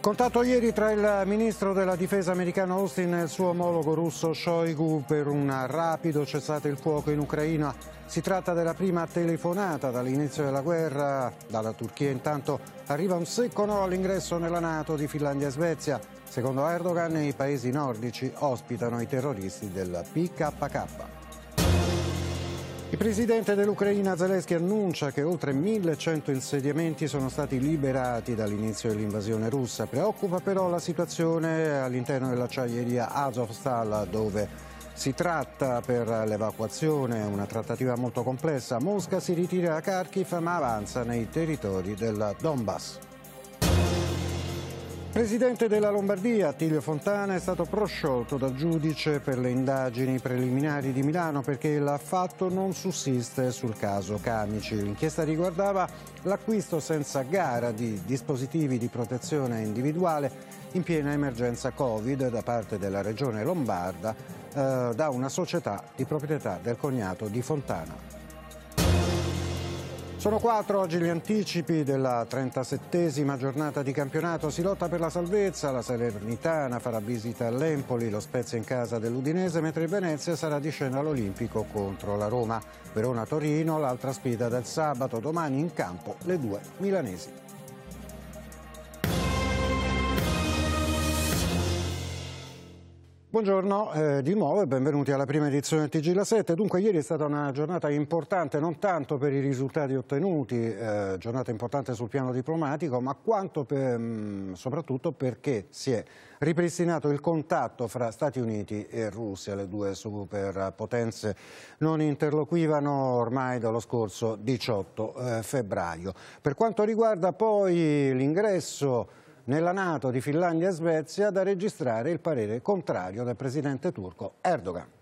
Contatto ieri tra il ministro della difesa americano Austin e il suo omologo russo Shoigu per un rapido cessate il fuoco in Ucraina. Si tratta della prima telefonata dall'inizio della guerra. Dalla Turchia intanto arriva un secco no all'ingresso nella Nato di Finlandia e Svezia. Secondo Erdogan i paesi nordici ospitano i terroristi del PKK. Il presidente dell'Ucraina Zelensky annuncia che oltre 1100 insediamenti sono stati liberati dall'inizio dell'invasione russa. Preoccupa però la situazione all'interno dell'acciaieria Azovstal dove si tratta per l'evacuazione, una trattativa molto complessa. Mosca si ritira da Kharkiv ma avanza nei territori del Donbass presidente della Lombardia, Attilio Fontana, è stato prosciolto dal giudice per le indagini preliminari di Milano perché l'affatto non sussiste sul caso Camici. L'inchiesta riguardava l'acquisto senza gara di dispositivi di protezione individuale in piena emergenza Covid da parte della regione lombarda eh, da una società di proprietà del cognato di Fontana. Sono quattro oggi gli anticipi della 37esima giornata di campionato. Si lotta per la salvezza, la Salernitana farà visita all'Empoli, lo Spezia in casa dell'Udinese, mentre il Venezia sarà di scena all'Olimpico contro la Roma. Verona-Torino, l'altra sfida del sabato, domani in campo le due milanesi. Buongiorno eh, di nuovo e benvenuti alla prima edizione del TG La 7. Dunque ieri è stata una giornata importante non tanto per i risultati ottenuti, eh, giornata importante sul piano diplomatico, ma quanto per, mh, mm, soprattutto perché si è ripristinato il contatto fra Stati Uniti e Russia, le due superpotenze non interloquivano ormai dallo scorso 18 eh, febbraio. Per quanto riguarda poi l'ingresso nella Nato di Finlandia e Svezia da registrare il parere contrario del presidente turco Erdogan.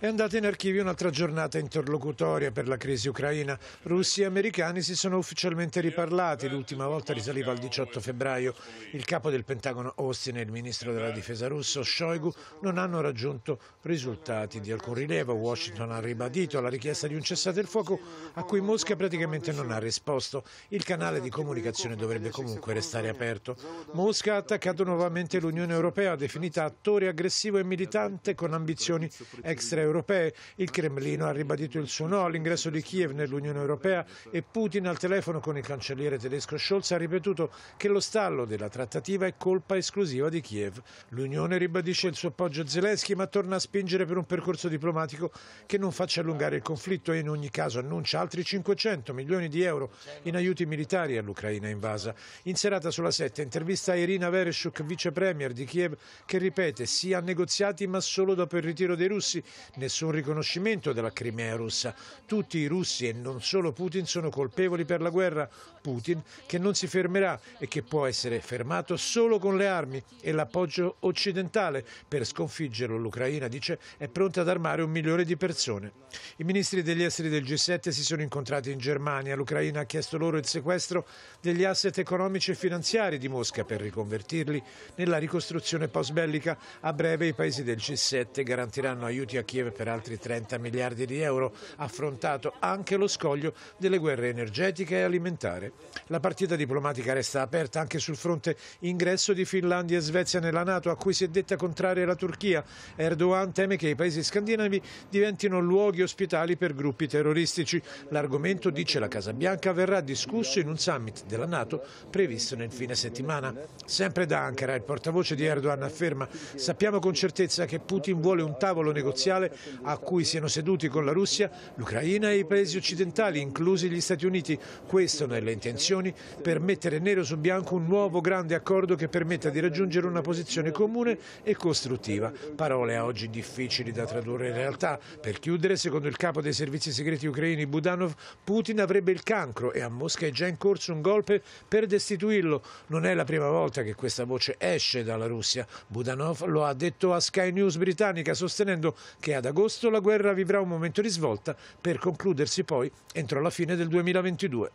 È andata in archivio un'altra giornata interlocutoria per la crisi ucraina. Russi e americani si sono ufficialmente riparlati, l'ultima volta risaliva al 18 febbraio. Il capo del Pentagono Austin e il ministro della difesa russo Shoigu non hanno raggiunto risultati di alcun rilievo. Washington ha ribadito la richiesta di un cessate il fuoco a cui Mosca praticamente non ha risposto. Il canale di comunicazione dovrebbe comunque restare aperto. Mosca ha attaccato nuovamente l'Unione Europea, definita attore aggressivo e militante con ambizioni extraeuropee europee. Il Cremlino ha ribadito il suo no all'ingresso di Kiev nell'Unione Europea e Putin al telefono con il cancelliere tedesco Scholz ha ripetuto che lo stallo della trattativa è colpa esclusiva di Kiev. L'Unione ribadisce il suo appoggio a Zelensky ma torna a spingere per un percorso diplomatico che non faccia allungare il conflitto e in ogni caso annuncia altri 500 milioni di euro in aiuti militari all'Ucraina invasa. In serata sulla 7 intervista Irina Vereshchuk, vice premier di Kiev, che ripete sì a negoziati ma solo dopo il ritiro dei russi, nessun riconoscimento della Crimea russa. Tutti i russi e non solo Putin sono colpevoli per la guerra. Putin che non si fermerà e che può essere fermato solo con le armi e l'appoggio occidentale per sconfiggerlo. L'Ucraina, dice, è pronta ad armare un milione di persone. I ministri degli esteri del G7 si sono incontrati in Germania. L'Ucraina ha chiesto loro il sequestro degli asset economici e finanziari di Mosca per riconvertirli nella ricostruzione post-bellica. A breve i paesi del G7 garantiranno aiuti a Kiev insieme per altri 30 miliardi di euro, affrontato anche lo scoglio delle guerre energetiche e alimentare. La partita diplomatica resta aperta anche sul fronte ingresso di Finlandia e Svezia nella Nato, a cui si è detta contraria la Turchia. Erdogan teme che i paesi scandinavi diventino luoghi ospitali per gruppi terroristici. L'argomento, dice la Casa Bianca, verrà discusso in un summit della Nato previsto nel fine settimana. Sempre da Ankara, il portavoce di Erdogan afferma sappiamo con certezza che Putin vuole un tavolo negoziale a cui siano seduti con la Russia l'Ucraina e i paesi occidentali, inclusi gli Stati Uniti. Questo nelle intenzioni per mettere nero su bianco un nuovo grande accordo che permetta di raggiungere una posizione comune e costruttiva. Parole a oggi difficili da tradurre in realtà. Per chiudere, secondo il capo dei servizi segreti ucraini Budanov, Putin avrebbe il cancro e a Mosca è già in corso un golpe per destituirlo. Non è la prima volta che questa voce esce dalla Russia. Budanov lo ha detto a Sky News britannica sostenendo che ad agosto la guerra vivrà un momento di svolta per concludersi poi entro la fine del 2022.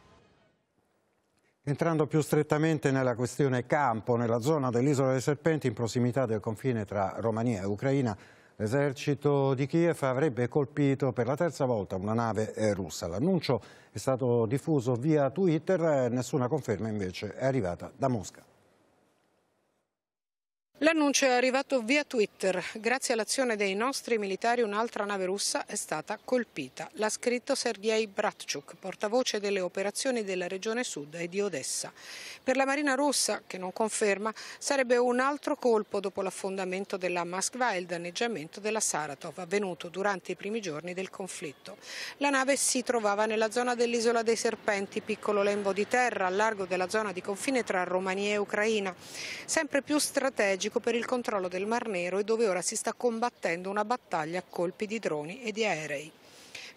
Entrando più strettamente nella questione campo, nella zona dell'isola dei Serpenti, in prossimità del confine tra Romania e Ucraina, L'esercito di Kiev avrebbe colpito per la terza volta una nave eh, russa. L'annuncio è stato diffuso via Twitter, eh, nessuna conferma invece è arrivata da Mosca. L'annuncio è arrivato via Twitter. Grazie all'azione dei nostri militari un'altra nave russa è stata colpita. L'ha scritto Sergei Bratchuk, portavoce delle operazioni della regione sud e di Odessa. Per la Marina russa, che non conferma, sarebbe un altro colpo dopo l'affondamento della Moskva e il danneggiamento della Saratov avvenuto durante i primi giorni del conflitto. La nave si trovava nella zona dell'isola dei Serpenti, piccolo lembo di terra a largo della zona di confine tra Romania e Ucraina. Sempre più strategico sovietico per il controllo del Mar Nero e dove ora si sta combattendo una battaglia a colpi di droni e di aerei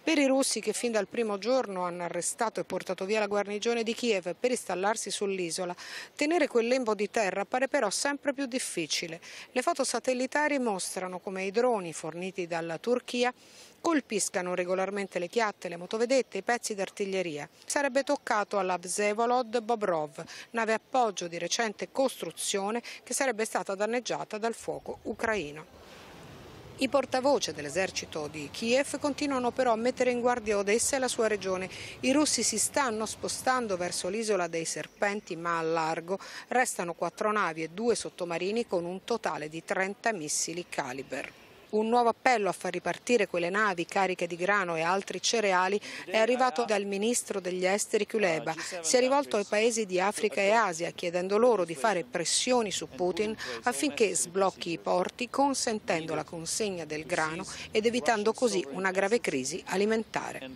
per i russi che fin dal primo giorno hanno arrestato e portato via la guarnigione di Kiev per installarsi sull'isola, tenere quel lembo di terra pare però sempre più difficile. Le foto satellitari mostrano come i droni forniti dalla Turchia colpiscano regolarmente le chiatte, le motovedette, i pezzi d'artiglieria. Sarebbe toccato alla Vsevolod Bobrov, nave appoggio di recente costruzione che sarebbe stata danneggiata dal fuoco ucraino. I portavoce dell'esercito di Kiev continuano però a mettere in guardia Odessa e la sua regione. I russi si stanno spostando verso l'isola dei serpenti ma a largo restano quattro navi e due sottomarini con un totale di 30 missili caliber. Un nuovo appello a far ripartire quelle navi cariche di grano e altri cereali è arrivato dal ministro degli esteri Kuleba. Si è rivolto ai paesi di Africa e Asia chiedendo loro di fare pressioni su Putin affinché sblocchi i porti consentendo la consegna del grano ed evitando così una grave crisi alimentare.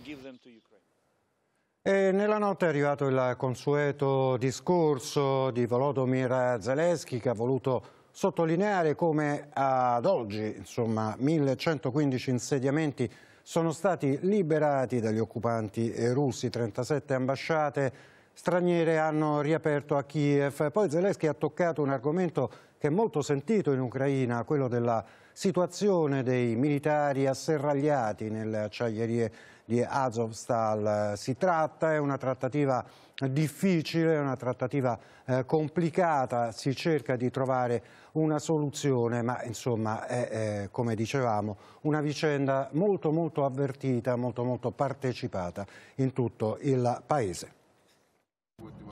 E nella notte è arrivato il consueto discorso di Volodymyr Zelensky che ha voluto sottolineare come ad oggi insomma, 1115 insediamenti sono stati liberati dagli occupanti russi, 37 ambasciate straniere hanno riaperto a Kiev. Poi Zelensky ha toccato un argomento che è molto sentito in Ucraina, quello della situazione dei militari asserragliati nelle acciaierie di Azovstal. Si tratta, è una trattativa difficile, è una trattativa eh, complicata, si cerca di trovare una soluzione, ma insomma è, eh, come dicevamo, una vicenda molto molto avvertita, molto molto partecipata in tutto il Paese.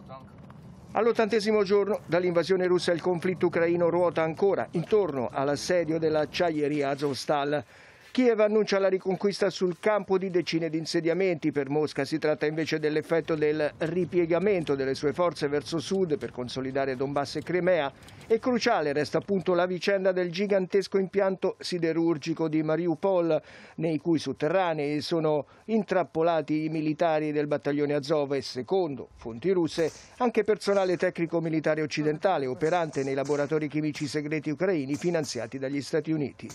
tank. All'ottantesimo giorno dall'invasione russa il conflitto ucraino ruota ancora intorno all'assedio dell'acciaieria Azovstal. Kiev annuncia la riconquista sul campo di decine di insediamenti per Mosca. Si tratta invece dell'effetto del ripiegamento delle sue forze verso sud per consolidare Donbass e Crimea. E cruciale resta appunto la vicenda del gigantesco impianto siderurgico di Mariupol, nei cui sotterranei sono intrappolati i militari del battaglione Azov e, secondo fonti russe, anche personale tecnico-militare occidentale operante nei laboratori chimici segreti ucraini finanziati dagli Stati Uniti.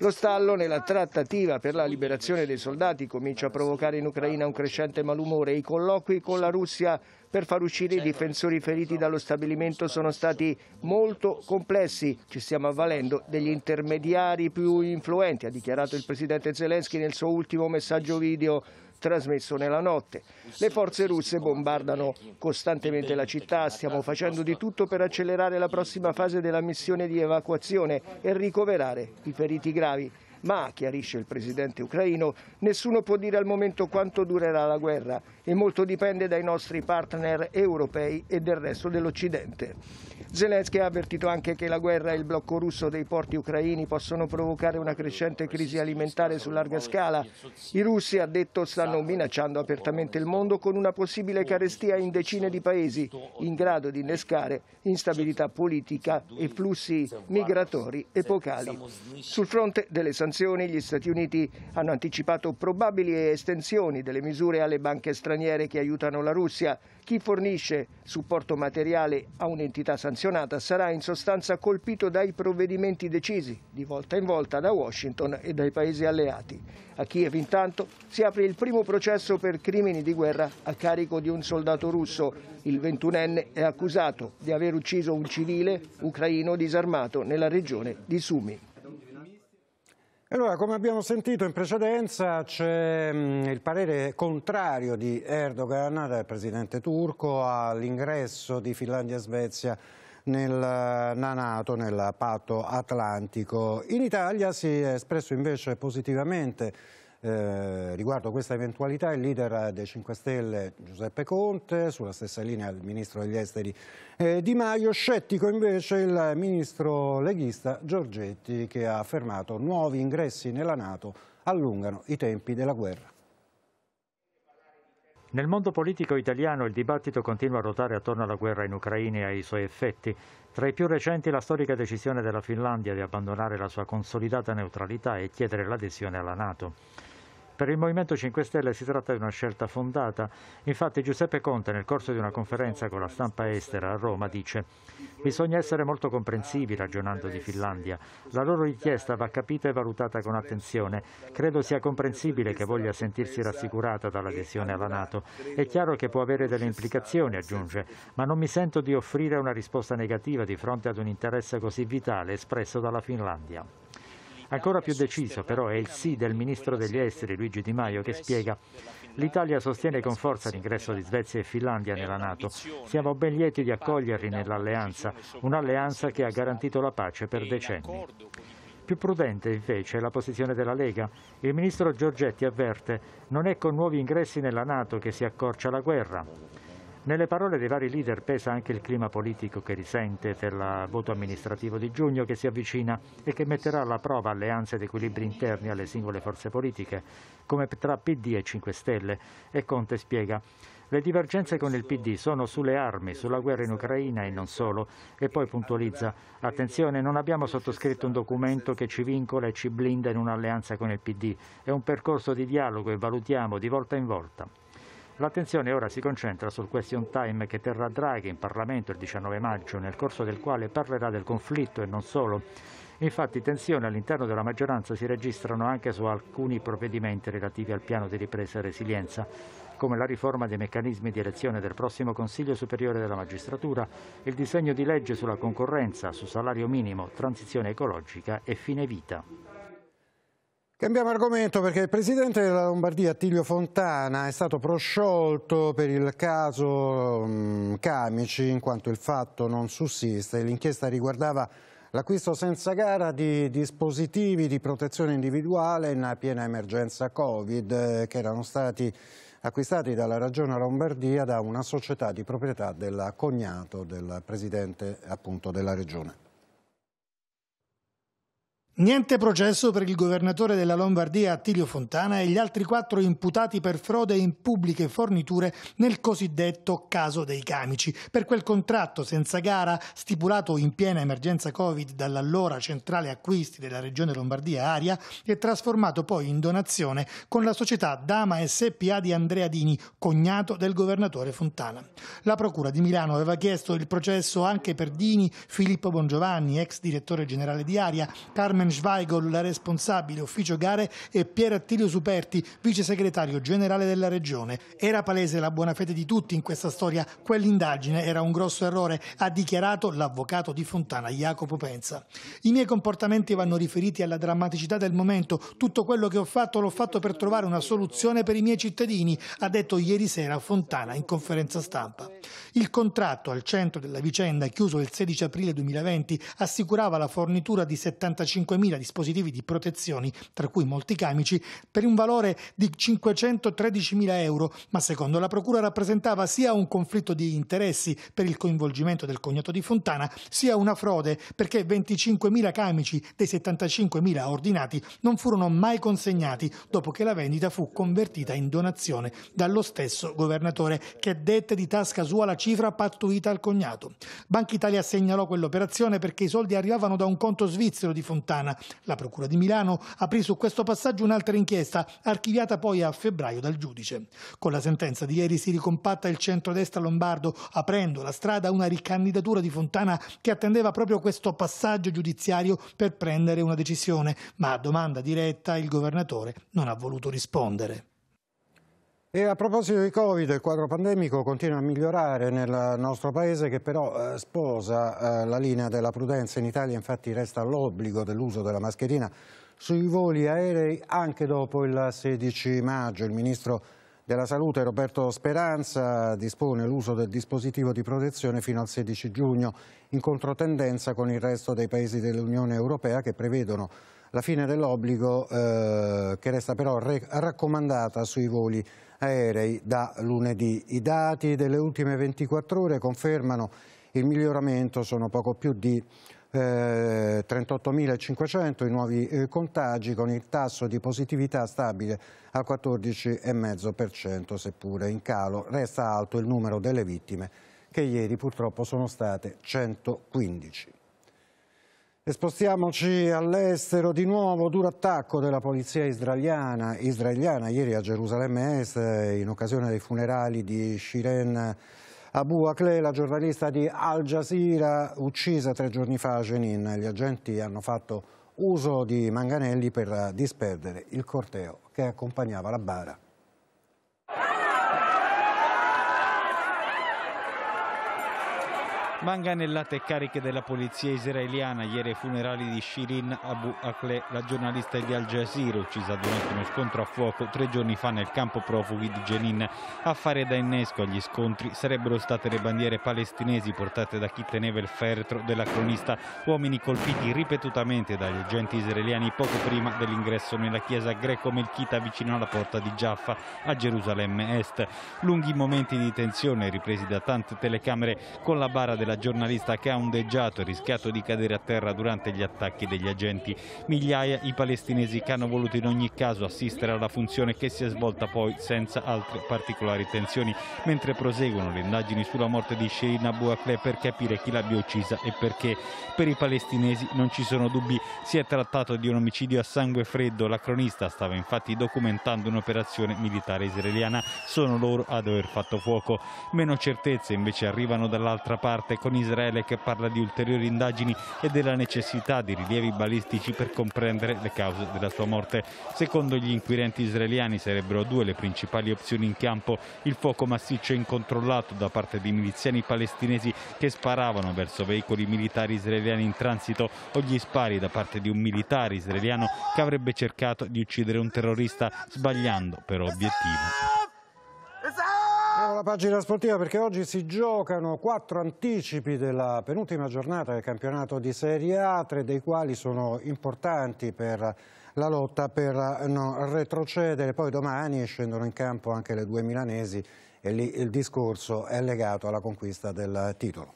Lo stallo nella trattativa per la liberazione dei soldati comincia a provocare in Ucraina un crescente malumore. I colloqui con la Russia per far uscire i difensori feriti dallo stabilimento sono stati molto complessi. Ci stiamo avvalendo degli intermediari più influenti, ha dichiarato il presidente Zelensky nel suo ultimo messaggio video trasmesso nella notte. Le forze russe bombardano costantemente la città, stiamo facendo di tutto per accelerare la prossima fase della missione di evacuazione e ricoverare i feriti gravi. Ma, chiarisce il presidente ucraino, nessuno può dire al momento quanto durerà la guerra e molto dipende dai nostri partner europei e del resto dell'Occidente. Zelensky ha avvertito anche che la guerra e il blocco russo dei porti ucraini possono provocare una crescente crisi alimentare su larga scala. I russi, ha detto, stanno minacciando apertamente il mondo con una possibile carestia in decine di paesi, in grado di innescare instabilità politica e flussi migratori epocali. Sul fronte delle sanzioni sanzioni gli Stati Uniti hanno anticipato probabili estensioni delle misure alle banche straniere che aiutano la Russia. Chi fornisce supporto materiale a un'entità sanzionata sarà in sostanza colpito dai provvedimenti decisi di volta in volta da Washington e dai paesi alleati. A Kiev intanto si apre il primo processo per crimini di guerra a carico di un soldato russo. Il 21enne è accusato di aver ucciso un civile ucraino disarmato nella regione di Sumy. Allora, come abbiamo sentito in precedenza, c'è mm, il parere contrario di Erdogan, del presidente turco, all'ingresso di Finlandia e Svezia eh, nella Nato, nel patto atlantico. In Italia si è espresso invece positivamente eh, riguardo questa eventualità il leader dei 5 Stelle Giuseppe Conte, sulla stessa linea il ministro degli esteri eh, Di Maio, scettico invece il ministro leghista Giorgetti che ha affermato nuovi ingressi nella Nato allungano i tempi della guerra. Nel mondo politico italiano il dibattito continua a ruotare attorno alla guerra in Ucraina e ai suoi effetti. Tra i più recenti la storica decisione della Finlandia di abbandonare la sua consolidata neutralità e chiedere l'adesione alla Nato. Per il Movimento 5 Stelle si tratta di una scelta fondata. Infatti Giuseppe Conte nel corso di una conferenza con la stampa estera a Roma dice «Bisogna essere molto comprensivi ragionando di Finlandia. La loro richiesta va capita e valutata con attenzione. Credo sia comprensibile che voglia sentirsi rassicurata dall'adesione alla Nato. È chiaro che può avere delle implicazioni, aggiunge, ma non mi sento di offrire una risposta negativa di fronte ad un interesse così vitale espresso dalla Finlandia». Ancora più deciso però è il sì del ministro degli esteri Luigi Di Maio che spiega L'Italia sostiene con forza l'ingresso di Svezia e Finlandia nella Nato. Siamo ben lieti di accoglierli nell'alleanza, un'alleanza che ha garantito la pace per decenni. Più prudente invece è la posizione della Lega. Il ministro Giorgetti avverte non è con nuovi ingressi nella Nato che si accorcia la guerra. Nelle parole dei vari leader pesa anche il clima politico che risente del voto amministrativo di giugno che si avvicina e che metterà alla prova alleanze ed equilibri interni alle singole forze politiche, come tra PD e 5 Stelle, e Conte spiega le divergenze con il PD sono sulle armi, sulla guerra in Ucraina e non solo. E poi puntualizza, attenzione, non abbiamo sottoscritto un documento che ci vincola e ci blinda in un'alleanza con il PD. È un percorso di dialogo e valutiamo di volta in volta. L'attenzione ora si concentra sul question time che terrà Draghi in Parlamento il 19 maggio, nel corso del quale parlerà del conflitto e non solo. Infatti tensioni all'interno della maggioranza si registrano anche su alcuni provvedimenti relativi al piano di ripresa e resilienza, come la riforma dei meccanismi di elezione del prossimo Consiglio Superiore della Magistratura, il disegno di legge sulla concorrenza, su salario minimo, transizione ecologica e fine vita. Cambiamo argomento perché il presidente della Lombardia Attilio Fontana è stato prosciolto per il caso mm, Camici in quanto il fatto non sussiste. L'inchiesta riguardava l'acquisto senza gara di dispositivi di protezione individuale in piena emergenza Covid eh, che erano stati acquistati dalla Regione Lombardia da una società di proprietà del cognato del presidente appunto, della Regione. Niente processo per il governatore della Lombardia Attilio Fontana e gli altri quattro imputati per frode in pubbliche forniture nel cosiddetto caso dei camici. Per quel contratto senza gara, stipulato in piena emergenza Covid dall'allora centrale acquisti della regione Lombardia Aria e trasformato poi in donazione con la società Dama SPA di Andrea Dini, cognato del governatore Fontana. La Procura di Milano aveva chiesto il processo anche per Dini, Filippo Bongiovanni, ex direttore generale di Aria, Carmen Wolfgang la responsabile ufficio gare, e Pier Attilio Superti, vice segretario generale della regione. Era palese la buona fede di tutti in questa storia, quell'indagine era un grosso errore, ha dichiarato l'avvocato di Fontana Jacopo Pensa. I miei comportamenti vanno riferiti alla drammaticità del momento, tutto quello che ho fatto l'ho fatto per trovare una soluzione per i miei cittadini, ha detto ieri sera Fontana in conferenza stampa. Il contratto al centro della vicenda, chiuso il 16 aprile 2020, assicurava la fornitura di 75 4.000 dispositivi di protezione, tra cui molti camici, per un valore di 513.000 euro, ma secondo la Procura rappresentava sia un conflitto di interessi per il coinvolgimento del cognato di Fontana, sia una frode perché 25.000 camici dei 75.000 ordinati non furono mai consegnati dopo che la vendita fu convertita in donazione dallo stesso governatore che dette di tasca sua la cifra pattuita al cognato. Banca Italia segnalò quell'operazione perché i soldi arrivavano da un conto svizzero di Fontana Toscana. La Procura di Milano aprì su questo passaggio un'altra inchiesta, archiviata poi a febbraio dal giudice. Con la sentenza di ieri si ricompatta il centrodestra lombardo, aprendo la strada a una ricandidatura di Fontana che attendeva proprio questo passaggio giudiziario per prendere una decisione, ma a domanda diretta il governatore non ha voluto rispondere. E a proposito di Covid, il quadro pandemico continua a migliorare nel nostro Paese che però eh, sposa eh, la linea della prudenza. In Italia infatti resta l'obbligo dell'uso della mascherina sui voli aerei anche dopo il 16 maggio. Il Ministro della Salute Roberto Speranza dispone l'uso del dispositivo di protezione fino al 16 giugno in controtendenza con il resto dei Paesi dell'Unione Europea che prevedono la fine dell'obbligo eh, che resta però raccomandata sui voli aerei aerei da lunedì. I dati delle ultime 24 ore confermano il miglioramento, sono poco più di eh, 38.500 i nuovi eh, contagi con il tasso di positività stabile al 14,5%, seppure in calo. Resta alto il numero delle vittime che ieri purtroppo sono state 115. E spostiamoci all'estero, di nuovo duro attacco della polizia israeliana, israeliana ieri a Gerusalemme Est eh, in occasione dei funerali di Shiren Abu Akleh, la giornalista di Al Jazeera, uccisa tre giorni fa a Jenin. Gli agenti hanno fatto uso di manganelli per disperdere il corteo che accompagnava la bara. Manganellate cariche della polizia israeliana, ieri ai funerali di Shirin Abu Akle, la giornalista di Al Jazeera, uccisa durante uno scontro a fuoco tre giorni fa nel campo profughi di Jenin. A fare da innesco agli scontri sarebbero state le bandiere palestinesi portate da chi teneva il feretro della cronista, uomini colpiti ripetutamente dagli agenti israeliani poco prima dell'ingresso nella chiesa greco-melchita vicino alla porta di Jaffa a Gerusalemme Est. Lunghi momenti di tensione ripresi da tante telecamere con la barra della della giornalista che ha ondeggiato e rischiato di cadere a terra durante gli attacchi degli agenti. Migliaia i palestinesi che hanno voluto in ogni caso assistere alla funzione che si è svolta poi senza altre particolari tensioni, mentre proseguono le indagini sulla morte di Sherin Abu Akleh per capire chi l'abbia uccisa e perché. Per i palestinesi non ci sono dubbi, si è trattato di un omicidio a sangue freddo, la cronista stava infatti documentando un'operazione militare israeliana, sono loro ad aver fatto fuoco. Meno certezze invece arrivano dall'altra parte con Israele che parla di ulteriori indagini e della necessità di rilievi balistici per comprendere le cause della sua morte. Secondo gli inquirenti israeliani sarebbero due le principali opzioni in campo, il fuoco massiccio e incontrollato da parte di miliziani palestinesi che sparavano verso veicoli militari israeliani in transito o gli spari da parte di un militare israeliano che avrebbe cercato di uccidere un terrorista sbagliando per obiettivo. Siamo alla pagina sportiva perché oggi si giocano quattro anticipi della penultima giornata del campionato di Serie A, tre dei quali sono importanti per la lotta per non retrocedere. Poi domani scendono in campo anche le due milanesi e lì il discorso è legato alla conquista del titolo.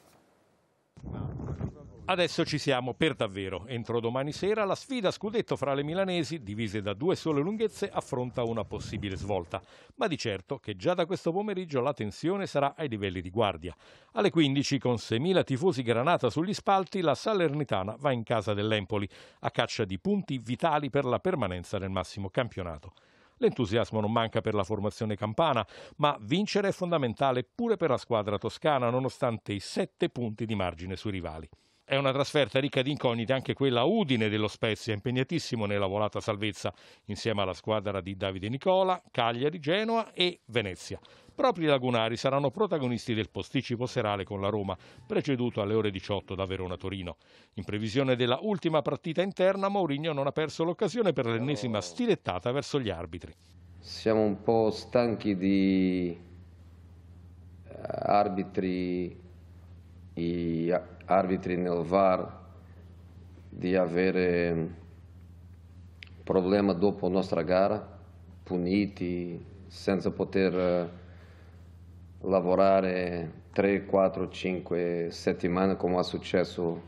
Adesso ci siamo per davvero. Entro domani sera la sfida scudetto fra le milanesi, divise da due sole lunghezze, affronta una possibile svolta. Ma di certo che già da questo pomeriggio la tensione sarà ai livelli di guardia. Alle 15, con 6.000 tifosi granata sugli spalti, la Salernitana va in casa dell'Empoli, a caccia di punti vitali per la permanenza nel massimo campionato. L'entusiasmo non manca per la formazione campana, ma vincere è fondamentale pure per la squadra toscana, nonostante i sette punti di margine sui rivali. È una trasferta ricca di incognite anche quella Udine dello Spezia, impegnatissimo nella volata salvezza insieme alla squadra di Davide Nicola, Cagliari, Genoa e Venezia. Proprio i lagunari saranno protagonisti del posticipo serale con la Roma, preceduto alle ore 18 da Verona-Torino. In previsione della ultima partita interna, Mourinho non ha perso l'occasione per l'ennesima stilettata verso gli arbitri. Siamo un po' stanchi di eh, arbitri arbitri nel VAR di avere problemi dopo la nostra gara, puniti, senza poter eh, lavorare 3, 4, 5 settimane come è successo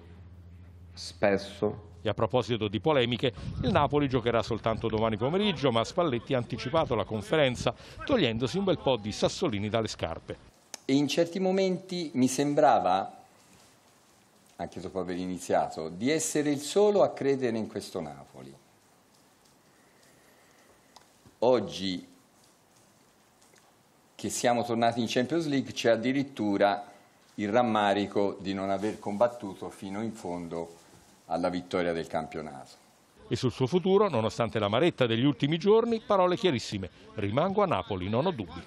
spesso. E a proposito di polemiche, il Napoli giocherà soltanto domani pomeriggio, ma Spalletti ha anticipato la conferenza, togliendosi un bel po' di sassolini dalle scarpe. E in certi momenti mi sembrava anche dopo aver iniziato, di essere il solo a credere in questo Napoli. Oggi che siamo tornati in Champions League c'è addirittura il rammarico di non aver combattuto fino in fondo alla vittoria del campionato. E sul suo futuro, nonostante la maretta degli ultimi giorni, parole chiarissime. Rimango a Napoli, non ho dubbi.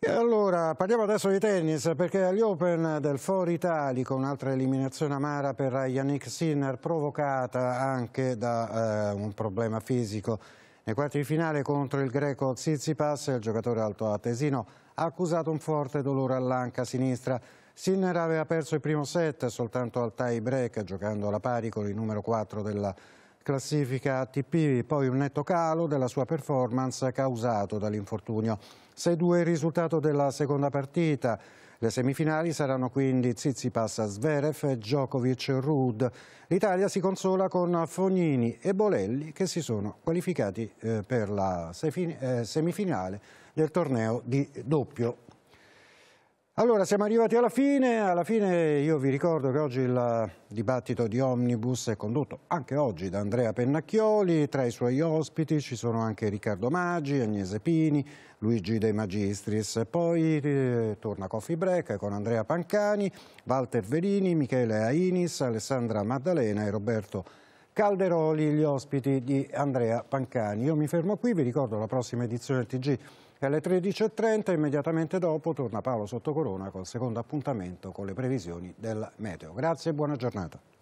E allora parliamo adesso di tennis perché agli Open del Foro Italico un'altra eliminazione amara per Yannick Sinner provocata anche da eh, un problema fisico. Nei quarti di finale contro il greco Tsitsipas il giocatore alto atesino ha accusato un forte dolore all'anca sinistra. Sinner aveva perso il primo set soltanto al tie break giocando alla pari con il numero 4 della classifica ATP, poi un netto calo della sua performance causato dall'infortunio. 6-2 il risultato della seconda partita. Le semifinali saranno quindi Zizipas Zverev, Djokovic Rud. L'Italia si consola con Fognini e Bolelli che si sono qualificati eh, per la eh, semifinale del torneo di doppio allora, siamo arrivati alla fine. Alla fine io vi ricordo che oggi il dibattito di Omnibus è condotto anche oggi da Andrea Pennacchioli. Tra i suoi ospiti ci sono anche Riccardo Maggi, Agnese Pini, Luigi De Magistris. Poi eh, torna Coffee Break con Andrea Pancani, Walter Verini, Michele Ainis, Alessandra Maddalena e Roberto Calderoli, gli ospiti di Andrea Pancani. Io mi fermo qui, vi ricordo la prossima edizione del TG e alle 13.30 immediatamente dopo torna Paolo Sottocorona col secondo appuntamento con le previsioni del meteo. Grazie e buona giornata.